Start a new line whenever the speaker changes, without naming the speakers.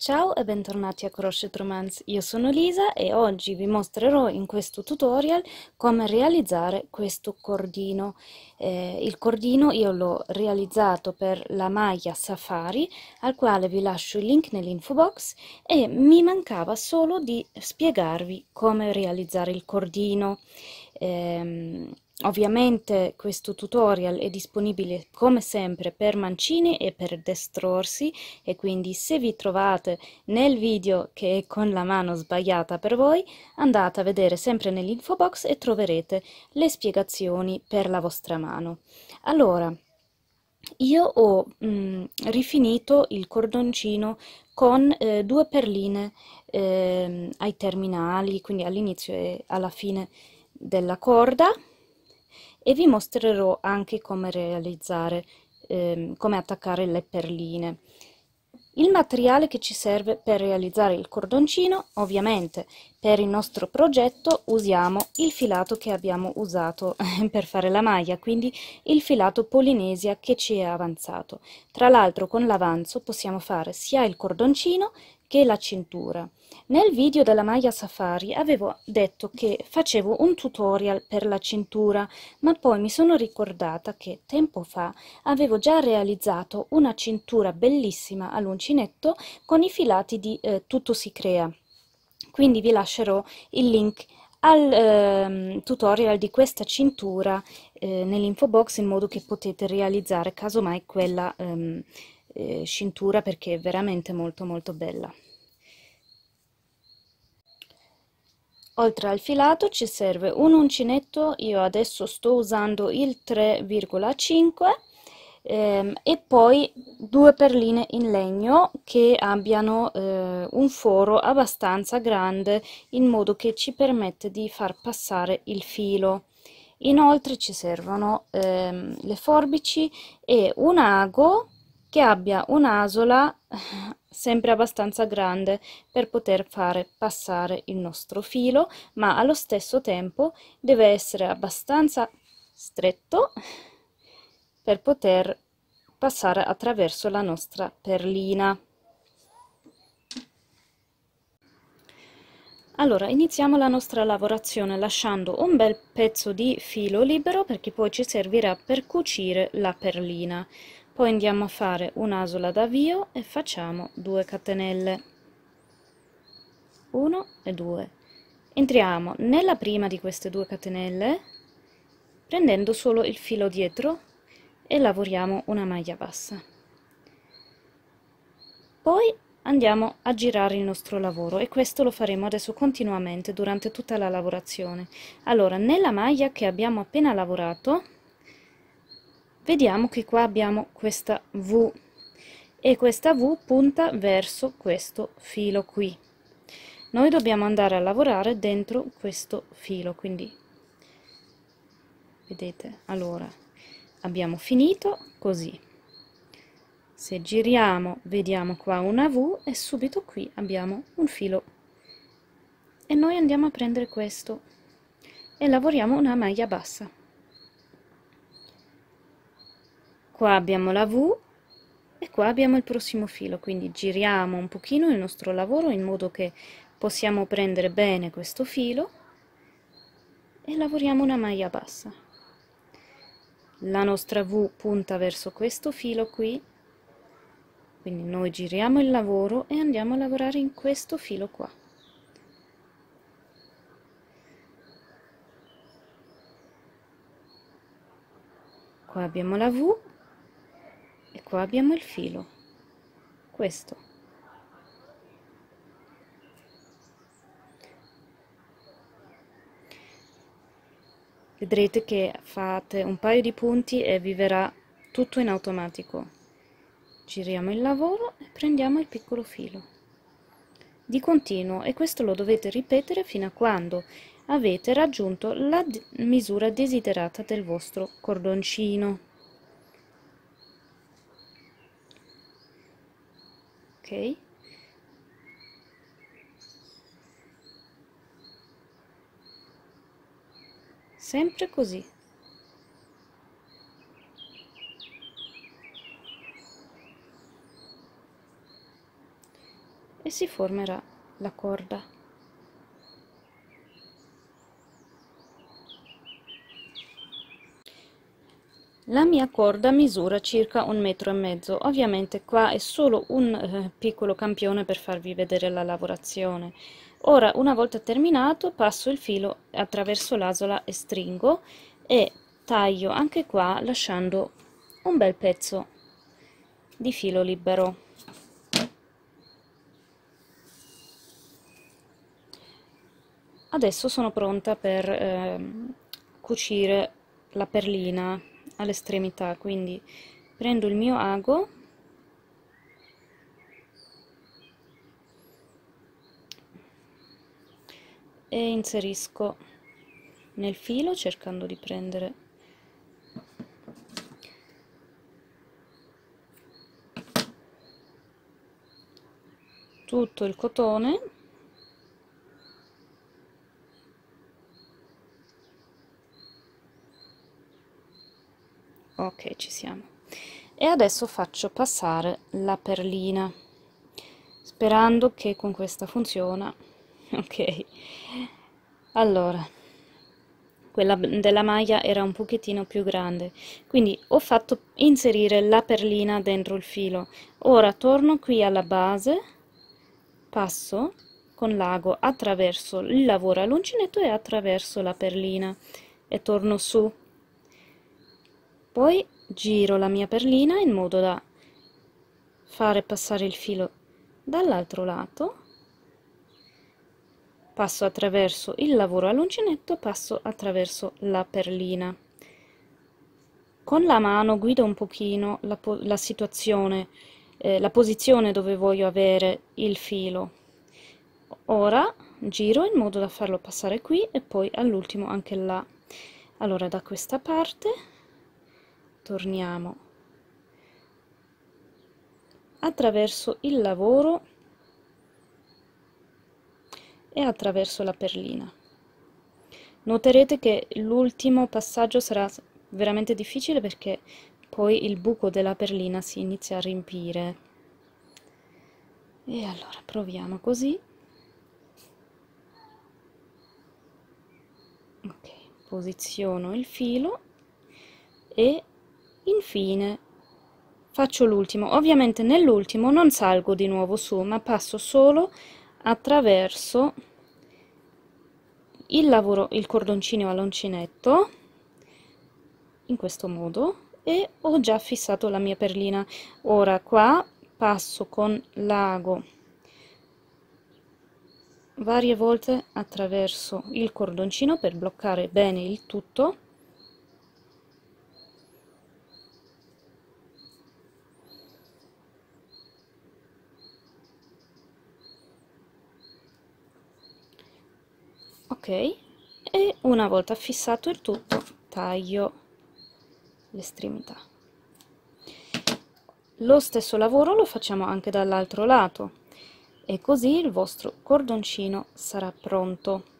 Ciao e bentornati a Crochet Romance, io sono Lisa e oggi vi mostrerò in questo tutorial come realizzare questo cordino. Eh, il cordino io l'ho realizzato per la maglia Safari, al quale vi lascio il link nell'info box e mi mancava solo di spiegarvi come realizzare il cordino. Eh, Ovviamente questo tutorial è disponibile come sempre per mancini e per destrorsi e quindi se vi trovate nel video che è con la mano sbagliata per voi andate a vedere sempre nell'info box e troverete le spiegazioni per la vostra mano. Allora, io ho mh, mm, rifinito il cordoncino con eh, due perline eh, ai terminali, quindi all'inizio e alla fine della corda e vi mostrerò anche come realizzare, ehm, come attaccare le perline. Il materiale che ci serve per realizzare il cordoncino, ovviamente per il nostro progetto usiamo il filato che abbiamo usato per fare la maglia, quindi il filato polinesia che ci è avanzato. Tra l'altro con l'avanzo possiamo fare sia il cordoncino che la cintura. Nel video della Maya Safari avevo detto che facevo un tutorial per la cintura, ma poi mi sono ricordata che tempo fa avevo già realizzato una cintura bellissima all'uncinetto con i filati di eh, Tutto si crea. Quindi vi lascerò il link al eh, tutorial di questa cintura eh, nell'info box in modo che potete realizzare casomai quella ehm, eh, cintura perché è veramente molto molto bella. Oltre al filato ci serve un uncinetto, io adesso sto usando il 3,5 ehm, e poi due perline in legno che abbiano eh, un foro abbastanza grande in modo che ci permette di far passare il filo. Inoltre ci servono ehm, le forbici e un ago che abbia un'asola sempre abbastanza grande per poter fare passare il nostro filo, ma allo stesso tempo deve essere abbastanza stretto per poter passare attraverso la nostra perlina. Allora, iniziamo la nostra lavorazione lasciando un bel pezzo di filo libero perché poi ci servirà per cucire la perlina. Poi andiamo a fare un'asola d'avvio e facciamo 2 catenelle. 1 e 2. Entriamo nella prima di queste due catenelle prendendo solo il filo dietro e lavoriamo una maglia bassa. Poi andiamo a girare il nostro lavoro e questo lo faremo adesso continuamente durante tutta la lavorazione allora nella maglia che abbiamo appena lavorato vediamo che qua abbiamo questa V e questa V punta verso questo filo qui noi dobbiamo andare a lavorare dentro questo filo quindi vedete allora abbiamo finito così se giriamo vediamo qua una V e subito qui abbiamo un filo. E noi andiamo a prendere questo e lavoriamo una maglia bassa. Qua abbiamo la V e qua abbiamo il prossimo filo, quindi giriamo un pochino il nostro lavoro in modo che possiamo prendere bene questo filo e lavoriamo una maglia bassa. La nostra V punta verso questo filo qui quindi noi giriamo il lavoro e andiamo a lavorare in questo filo qua qua abbiamo la V e qua abbiamo il filo questo vedrete che fate un paio di punti e vi verrà tutto in automatico giriamo il lavoro e prendiamo il piccolo filo di continuo e questo lo dovete ripetere fino a quando avete raggiunto la misura desiderata del vostro cordoncino ok sempre così e si formerà la corda. La mia corda misura circa un metro e mezzo, ovviamente qua è solo un eh, piccolo campione per farvi vedere la lavorazione. Ora, una volta terminato, passo il filo attraverso l'asola e stringo e taglio anche qua lasciando un bel pezzo di filo libero. Adesso sono pronta per eh, cucire la perlina all'estremità, quindi prendo il mio ago e inserisco nel filo cercando di prendere tutto il cotone e adesso faccio passare la perlina sperando che con questa funziona ok allora quella della maglia era un pochettino più grande quindi ho fatto inserire la perlina dentro il filo ora torno qui alla base passo con l'ago attraverso il lavoro all'uncinetto e attraverso la perlina e torno su poi giro la mia perlina in modo da fare passare il filo dall'altro lato passo attraverso il lavoro all'uncinetto passo attraverso la perlina con la mano guido un pochino la, po la situazione eh, la posizione dove voglio avere il filo ora giro in modo da farlo passare qui e poi all'ultimo anche là allora da questa parte torniamo attraverso il lavoro e attraverso la perlina noterete che l'ultimo passaggio sarà veramente difficile perché poi il buco della perlina si inizia a riempire e allora proviamo così ok posiziono il filo e Infine faccio l'ultimo. Ovviamente nell'ultimo non salgo di nuovo su, ma passo solo attraverso il lavoro, il cordoncino all'uncinetto, in questo modo, e ho già fissato la mia perlina. Ora qua passo con l'ago varie volte attraverso il cordoncino per bloccare bene il tutto e una volta fissato il tutto taglio l'estremità lo stesso lavoro lo facciamo anche dall'altro lato e così il vostro cordoncino sarà pronto